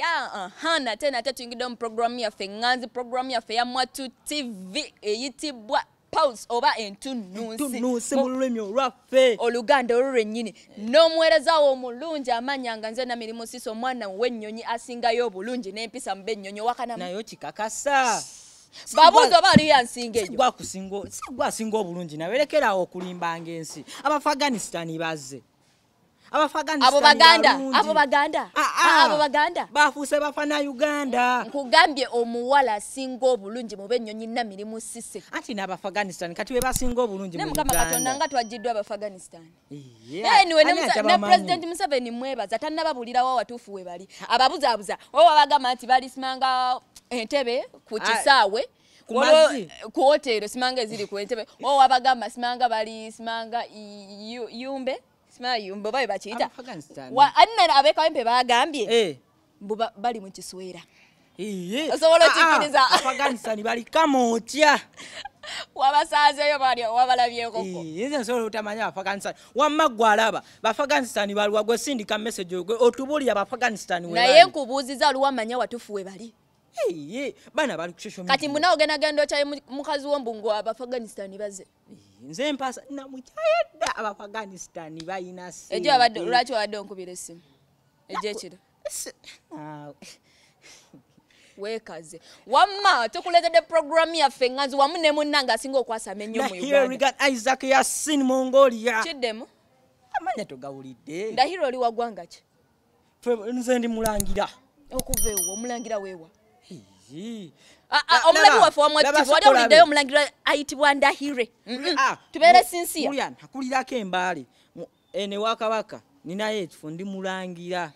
ya ahana tena tatu kingdom program ya fenganzi program ya fe ya mwatu tv eyiti bwa pulse oba entununsi mululimi olwaffe oluganda olulwennyini n'omuweereza wo omulungi amanya nga nze namirimu siisa omwana wenyonyi asingayo obulungi n'empisa mube ennyonyi owakanamnayo kikakasa babuuza oba aliyo ansingaeyo gwasinga obulungi naberekerawo okulimbanga ensi abafaganistani bazze abobagandaabobaganda ah, ah. ah, bafuuse bafa na uganda nkugambye omuwala asinga obulungi mube ennyonyi namirimu sise anti nabafghanistan kati webasinga obulungi nemukama katonda nga twajiddwa abafghanistan nepresident museveni mwebaza tannababulirawo watuufu we bali ababuzabuza owa bagamba nti balisimanga entebe ku kisaawe ku hotero simanga eziri ku entebe owa bagamba simanga bali simanga yumbe simayumbe bayi bakiyita anani abeeka wempe bagambye eh. mbu bali mukiswera osobola ah, ah. okikiriza afghanistani balikamu otya wabasazeyo wabalabyekoyinzansobola obutamanya bafghanistani wamma gwe alaba bafghanistani baliwagwe sindika mesage ogwe otubulira bafghanistani naye nkubuuziza oluwamanya watufu we bali bana balikati mbunawe ogenda genda okyaye mukazi wombu ngu abafghanistani baze nze mpasa namukyayedda abafghanistan balina lwaki wabadde onkubira essimu egyekiro weekaze wamma tukuleetedde puroguramu yaffe enganzi wamu ne munna ngaasinga okwasama ennyo muuganda isaac yasin mongolia kiddemu amanya togawulidde ndahira oli wagwanga ki nze ndi mulangira okuva ewo omulangira weewa ki ah, ah, o mulabu wafe wamwetivu wali olidayo omulangira ayitibwa ndahire mm, mm. Ah, tubeere sinsiya akulirako embaale ene wakabaka ninaye ekifo ndi mulangira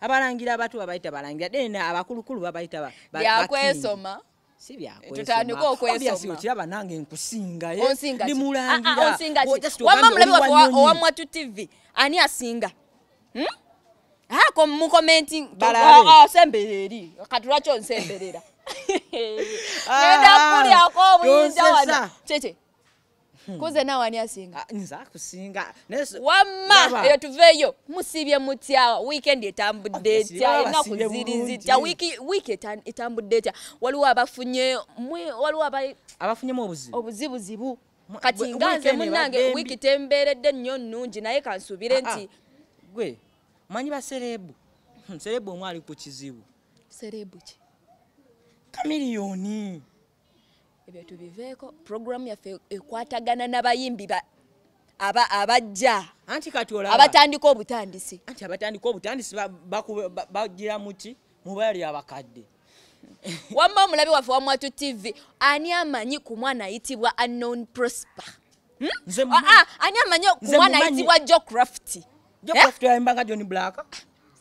abalangira abato babayita balangira dene abakulukulu babayita byakwesoma sibyakokiraba eh, nange nkusingayondimulangiraowamwatu tv ani asinga hmm? Ah, ah, ah, ako mu komenti osembera eri kati lwaki onsemberera endakulyako obuyinza wano kyekye hmm. kuze nawani asinga wamma eyo tuveeyo musibye mutya wikendi etambudde etya enaku ziri zitya wiiki etambudde etya waliwo abafunye waliwo abafunyemuobuzibuzibu kati nganze munange wiiki tembeeredde nnyo nnungi naye kansuubire nti manyi ba serebu hmm, serebu omu ali ku kizibu serebu ki kamiliyoni ebyo tubiveeko purogulaamu yaffe ekwatagana n'abayimbi aba abajja anti katiola abatandika obutandisi anti abatandika obutandisi bagira muki mubaya lyabakadde wamba omulabi waffe wa mwatu tv ani amanyi ku mwana ayitibwa unknown prosper hmm? ah, ah, ani amanyi ku mwana ayitibwa jocraft Eh?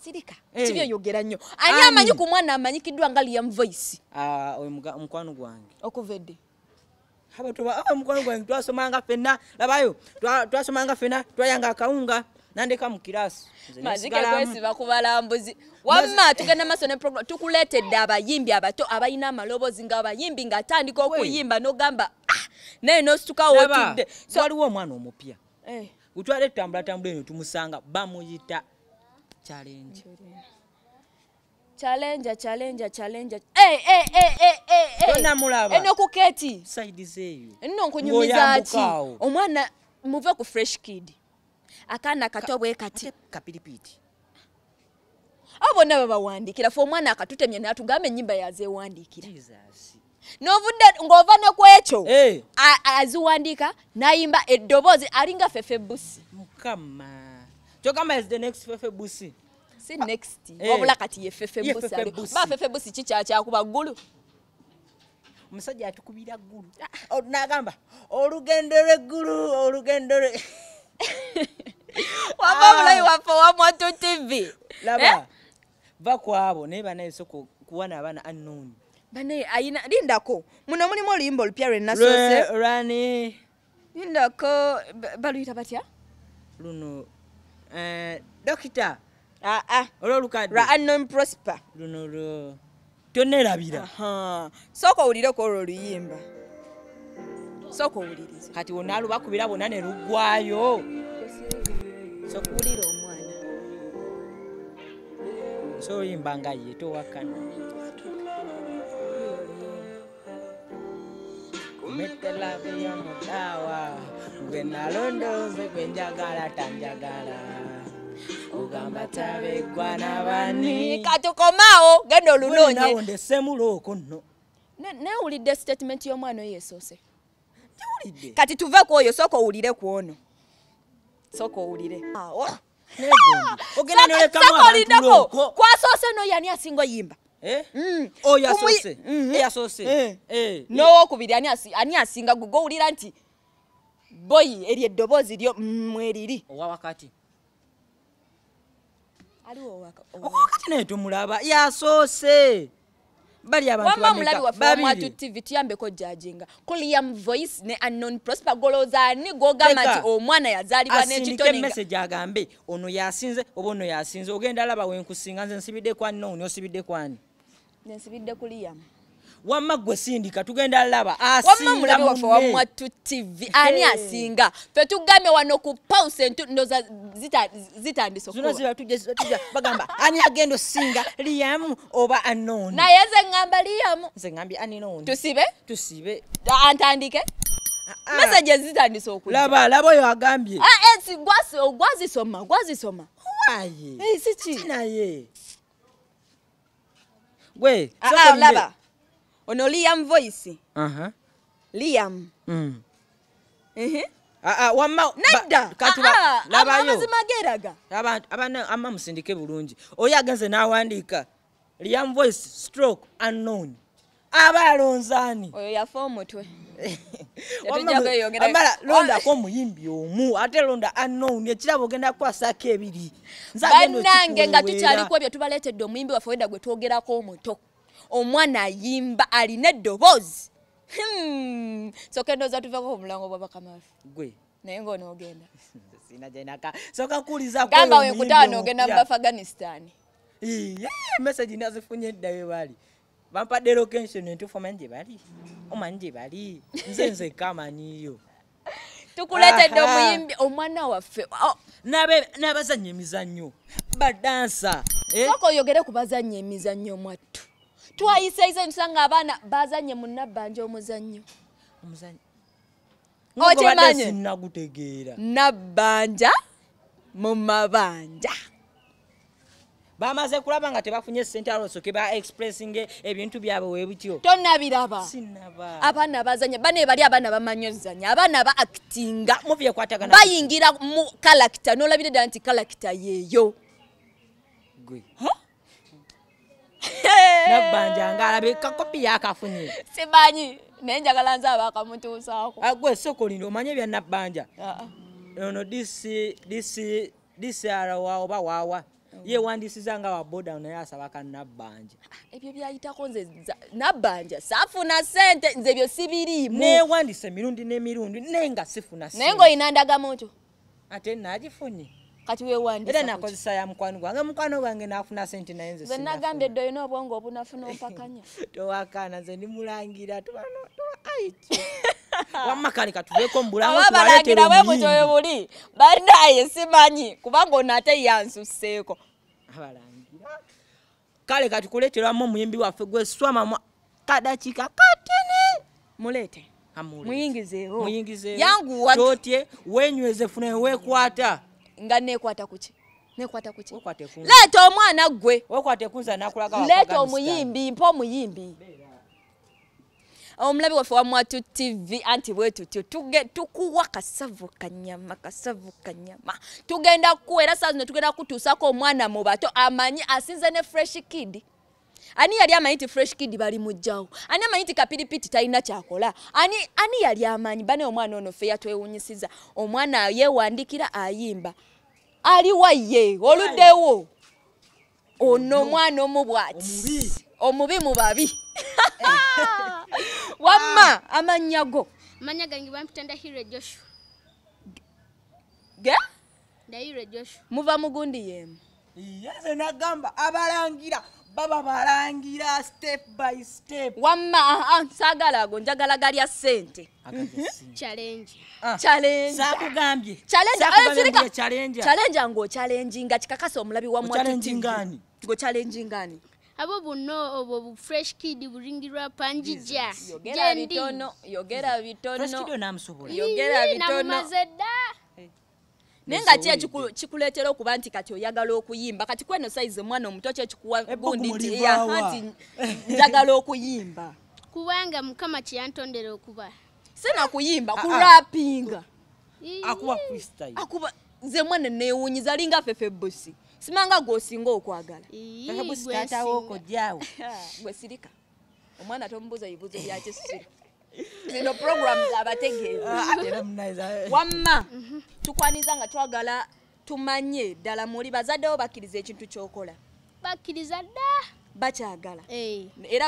sirika kibyo yogera nnyo ani amanyi ku mwana amanyikiddwa nga liam voice ah, omukwano gwange okuvedde ah, mukwano gwange twasomanga fena labayo twasomanga fena twayanga akawunga nandeka mukirasi mazikekwesiba kubalambuzi wamma tugenda maso ne program tukuleetedde abayimbi abato abalina amaloboozi nga abayimbi ngaatandika okuyimba nogamba ah, naye nositukawo otudde waliwo omwana omupya eh. utwale tambula tambula eno tumusanga bamuyita challenge challenge challenge challenge eh eh eh eh eh eh bona mulaba eno kuketi side zeyo eno nkunyumiza ati omwana muve ku fresh kid akana katobwe kati kapilipiti abo nabo bawandikira fo omwana akatutemye natugame nyimba yaze wandikira jesus novudde ng'ova ne ku ekyo eh. aziwandiika nayimba eddoboozi alinga fefe busi mukama kyogamba is the next fefe busi si next eh. wabula kati ye fefebusi ba fefe busi kikyakyakuba ggulu omusajja atukubira ggulu nagamba olugendo lweggulu olugendo lwe waba ah. bulayi waffe wamwatu tv laba eh? va kwabo naye banayesa kuwana abaana annuuni bane ayina lindako muno mulimu oluyimba olupya lwenasoserani lindako baluyita batya luno eh, dokita olwolukadprosper luno lo tonerabira soka owulireko olwo oluyimba soka owuliriza kati onalubakubira bona ne lugwayo sokuwulira omwana soyimbanga yetowakana metela vya mutawa ngenalondoze kwenjagala tanjagala ogamba tabegwana bani katukomawo genda olunonyenawo ndesemulooko nno neewulidde statement y'omwana oyo esoose kati tuve ku oyo sooka owulire ku ono sooka owulire ogenda nolekamu abantu lwoko kwasoose noyo ani asinga oyimba Eh? Mm. oyo asose eyasose nowo okubiri ani asinga gugowulira nti boyi eryo eddoboozi lyo mm, mweriri owawakati owakati naye tumulaba yasose balimulabiwaatv tuyambeko jajinga kuliam voice ne anon prosper golozani gogamba nti omwana yazalibwa nekitoemesege agambe ono yasinze oba ono yasinze ogenda alaba wenkusinga nze nsibiddekwani noonosibiddekwani nensibidde kuliya wamma gwe sindika tugenda laba wamma mulabe wafe wa mwattu tv ani asinga fe tugambye wano ku pause ntu ndo zitandisa okuba bagamba ani agenda osinga liyamu oba anoni naye ze ngamba liyamu ze ngambye ani noni tusibe tusibe antandike ah, ah. message zitandisa okuba laba laba oyo agambye ah, eh, si, gwazisoma gwazisoma eh, si, si, si, si, si, si, si, si, gwe ah, ah, laba ono liam voice liam wamamazimageraga amamusindike bulungi oyo agaze n'awandiika liam voice stroke unknown aba alonzani oyo yafa omutwe amala londako omuyimbi omu ate londa anon ekirabo ogenda kukwasako ebiri bannange nga tukyaliku ebyo tubaleetedde omuyimbi waffe weda gwe twogerako omuto omwana ayimba alina eddoboozi hmm. soka endooza tuvako omulango bwabakamaffe naye ngaonoogenda sokakulizagamba wenkutawa noogenda mu afghanistan mesagi nazifunye eddawe bali vampaderoko insinuti fome njibali oma njibali nze nzeka maniyo tukuletedde ah, ah. omuyimbi omwana waffe n'abazannya emizannyo badansa eh? soka oyogere ku bazannya emizannyo mwattu twayiseize nitusa nga abaana bazannye munabbanja omuzannyo okimanye nabbanja mu mabanja bamaze kulaba nga tebafunye sente alosoke ba expressing ebintu byabwe webityo tonabiraba abaana bazanya bana ebali abaana bamanyozanya abaana ba actinga bayingira mu kalakita nolabire ddala nti kalakita yeeyo nabanja nga alabe kakopi yakafunye simanyi naye njagala nze abakamutuusaako agwe ah, sokolindo omanye ebya nabanja ah. ono disi disi disi arawa uh, oba waawa Mm. yewandisiza nga waboda naye asaba kanabbanja ah, ebyo byayitako nze nabbanja safuna sente nze ebyo sibirimu newandisa emirundi n'emirundi naye nga sifuna naye ngaoyina ndagamuto ate nagifunye kati wewandiera nakozesa ya mukwano gwange mukwano gwange nafuna sente naye nze nagambye dde oyina obwongo obunafuna ompakanya towakana nze ndimulangira tubanaa wamakaleka tuveko mbulamu abalagira we mujo we muli bandaye simanyi kubanga ono ate yansuseeko abalangira kale katukuleterwamu omuyimbi waffe gweswamamu kadakika katini mulete muyingizeyanguwatotye wenyweze funa wekwata nga nekwata kuki nekwata kuki leta omwana gwe leta omuyimbi mpa omuyimbi omulabi waffe wamwatu tv anti bwe tutyo tukuwa kasavu kanyama kasavu kanyama tugenda ku era saa zino tugenda kutuusako omwana mu bato amanyi asinze ne fresh kid ani yali amanyi ti fresh kid bali mujjawo ani amanyi ti kapiripiti talina kyakola ani, ani yali amanyi bane omwana ono fe yatwewunyisiza omwana yewandikira ayimba aliwaye oluddewo ono omwana omubwati omubi mubabi wamma ah. amannya go amannya gange bampitanda hire joshua ge ndahire joshua muva mugundi yemu yeze nagamba abalangira baba balangira step by step wamma nsagala ah, ah, ago njagala galya mhm. sente challenge challenge ngo challenging nga kikakasa omulabi wa mwa challenge ngani go challenging ngani abo bonna obwo fresh kid bulingirwa panjija gendinamumaze dda naye nga ki kikuleetera okuba nti kati oyagala okuyimba kati kweno saize mwana omuto kyekikuwa gundi nti njagala okuyimba kubanga mukama kyeyantondera okuba senakuyimba kurapinga ah, ah. akuba nze mwana neewunyiza linga fefe busi simanga gwosinga okwagala ekabusitatawo okojawo ah, gwesirika omwana tomubuuza ebibuuzo byakisira ino program abategeewamma ah, mhm. tukwaniza nga twagala tumanye ddala muli bazadde bo bakkiriza ekintu kyokola bakkiriza dda bakyagala era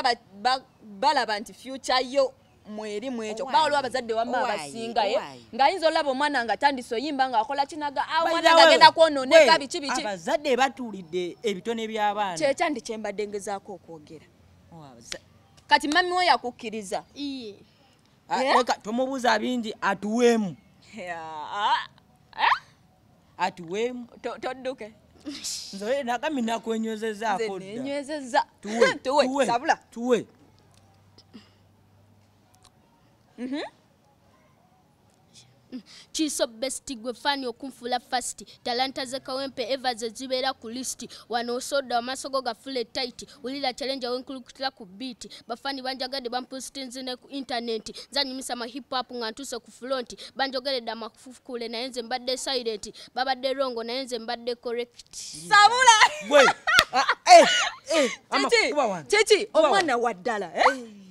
balaba nti future yo mweri mwecho bawo abazadde wamba abasinga ye ngayinza olaba omwana nga tandisa oyimba ngaakola kinaga awomwana ngagenda kwononeka biki biki abazadde batulidde ebitone byabaana kyekyandi kyembadde ngezaako okwogera oh, kati mami wo yakukkiriza ah, eh? tomubuuza bingi atuweemu eh? atuweemu todduke nzenagami nakwenywezezaakoddatuwe Mhm. Mm. kiiso besti gwe fani okunfula fasiti talanta zekawempe eva zezibeera ku lisiti wano osodda amasogo gafula etaiti wulira kyalenja wenkulukutira ku biiti bafani banjagadde bampositinzi ne ku intaneti nzanyumisa mahipop nga ntuse ku fulonti banjogeredde amafukule naye nze mbadde sairenti babadde rongo naye nze mbadde korektisabula kiki ah, eh, eh, omwana waddala eh? eh.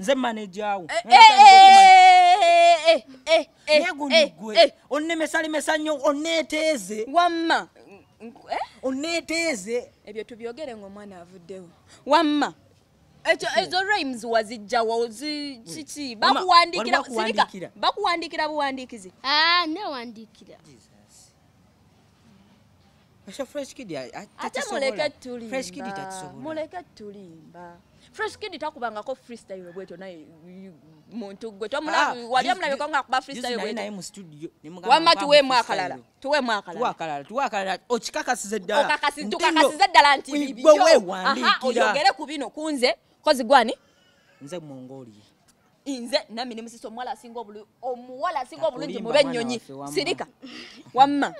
nze manajawo eh, eh, eh, yegunigwe onnemesalimesa nnyo onneeteeze wamma onneeteeze ebyo tubyogere nga omwana avuddewo wamma ezo rims wazijjawo kiki bakuwandikira bakuwandikira buwandiikizi ah, newandikira so fresh kid ate muleke tulimbamuleke tulimba fresh kid takubangako freestyle bwetyo naye muntu gwe wali amulabeko nga kuba freestylewamma tuweemu akalala tuweemu akalalaakalala okikakasiza eddalatukakasiza eddala nti oyogere ku bino kunze kozigwani nze mongoli nze nami nemusisa omuwala asinga obulungi omuwala asinga obulungi mube ennyonyi sirika wamma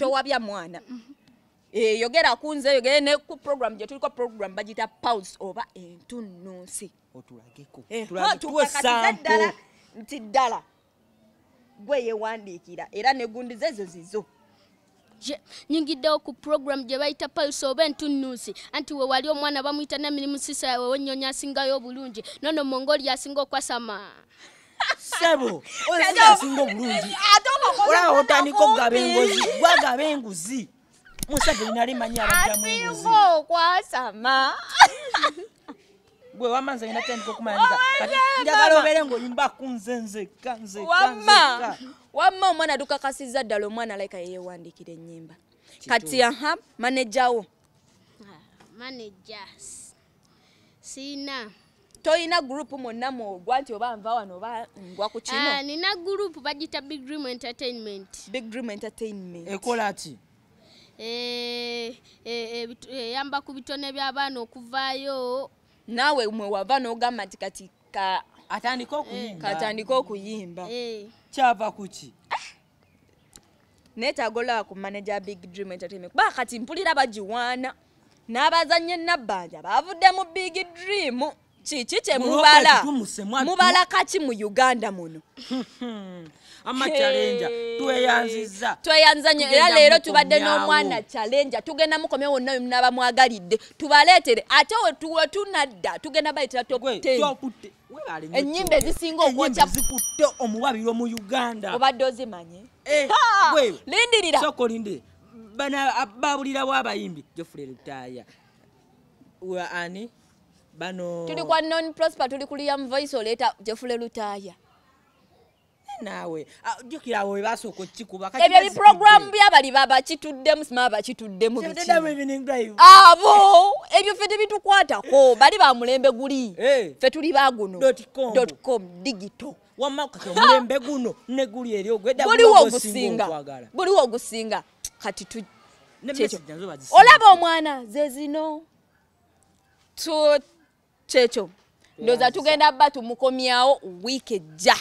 towabya mwana Eh, yogera kunze yogere ne ku program gye tuliko program bagita pause oba entunnunsi otulageko eh, tulagetuwesampo nti ddala gwe yewandiikira era negundiza ezo zizo nyingiddewo ku program gye bayita pulse oba entunnunsi anti wewali omwana bamwyita nemirimu sisa wewenyonyi asingayo obulungi nono mongoli asinga okwasama sebo oyo asinga obulungi olaba otandika okugaba enguzi gwagaba enguzi musavu nalimanyi abaddamuasinga okwasama gwe wamma nze nina tandika okumanyanjagala obeere ngaoyumba kunze nzeka nzeka wamma omwana tukakasiza ddala omwana alaika yeyewandiikira ennyimba kati aha manejawo ah, siina toyina gurupu mwonna mwogwa nti oba nva wano oba ngwa ku kino ah, nina gurupu bagita big dream entertainment big dream entertainment ekola ti eyamba eh, eh, eh, ku bitone by'abaana okuvaayo naawe mwe wava n'ogamba nti kati katandika okuyimba kyava kuki neetagaolaba ku manaja big dream entertainment kuba kati mpulira bagiwaana n'abazannya enabbanja bavudde mu big dream kiki kye mubala mubala kaki mu uganda muno tweyanza nyo era leero tubadde n'omwana challenja tugenda mukomya wonna yonnabamwagalidde tubaleetere ate wetunadda tugenda bayitira enyimba ezisinga okwokyazikutte omuwabiro mu uganda obadde ozimanye eh, lindirira bana babulirawo abayimbi jofure lutaaya ani bano tuli kwa non prosper tuli kuliam voice oleta jefule lutaya eh, nawe ah, jukira we baso ko chikuba kati ebyo program bya bali baba chitudde musima baba chitudde mu bichi chitudde evening drive abo ebyo fete bitukwata ko bali ba mulembe guli hey. Eh. fe tuli baguno dot com digital wamakati mulembe guno ne guli eryo gweda buli wo gusinga buli wo gusinga kati tu Olaba omwana zezino tu kyekyo ndoza tugenda abba tumukomyawo wiiki ejja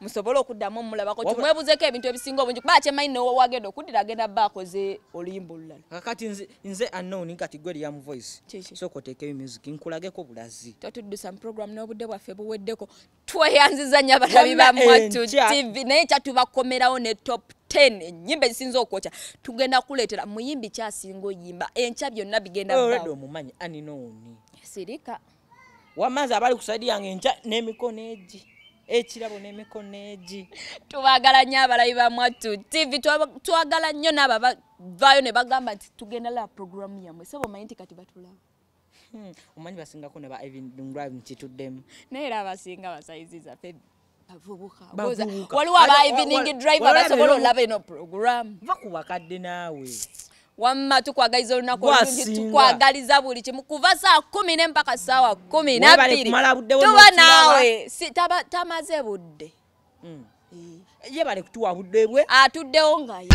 musobole okuddamu omulabako tumwebuzeko ebintu ebisinga obungi kuba akyemanyi nowe wagenda okuddira agenda abba akoze oluyimba olulala kakati nze anoni kati gweriyam voice sooka otekeyo music nkulageko bulazi totuddusa mu program n'obudde bwaffe buweddeko tweyanziza nya abalabi bamwatu tv naye kyatubakomerawo ne top ten enyimba ezisinza okwokya tugenda kuleetera muyimbi kyasinga oyimba enkya byonna bigenda omumanyi aninoni sirika oh, wamaze abali kusaidia ngenja n'emikono egi ekirabo n'emikono egi tubagala nnyo abalayi bamwattu tv twagala nnyo nabavaayo ne bagamba nti tugenda la programu yammwe se bamanyi nti kati batulaba hmm, omanyi basingako ne ba evindrive nkituddemu naye era abasinga basayiziza fe bavubukawaliwo aba evening drive basobola olaba eno programu vakubakadde naawe wamma tukwagaliza olunaku olulungi tukwagaliza buli kimu kuva saa kumi nempaka saawa kumi nabbirituba naawe tamaze budde mm. yebale kutuwa budde bwe atuddewo ngaye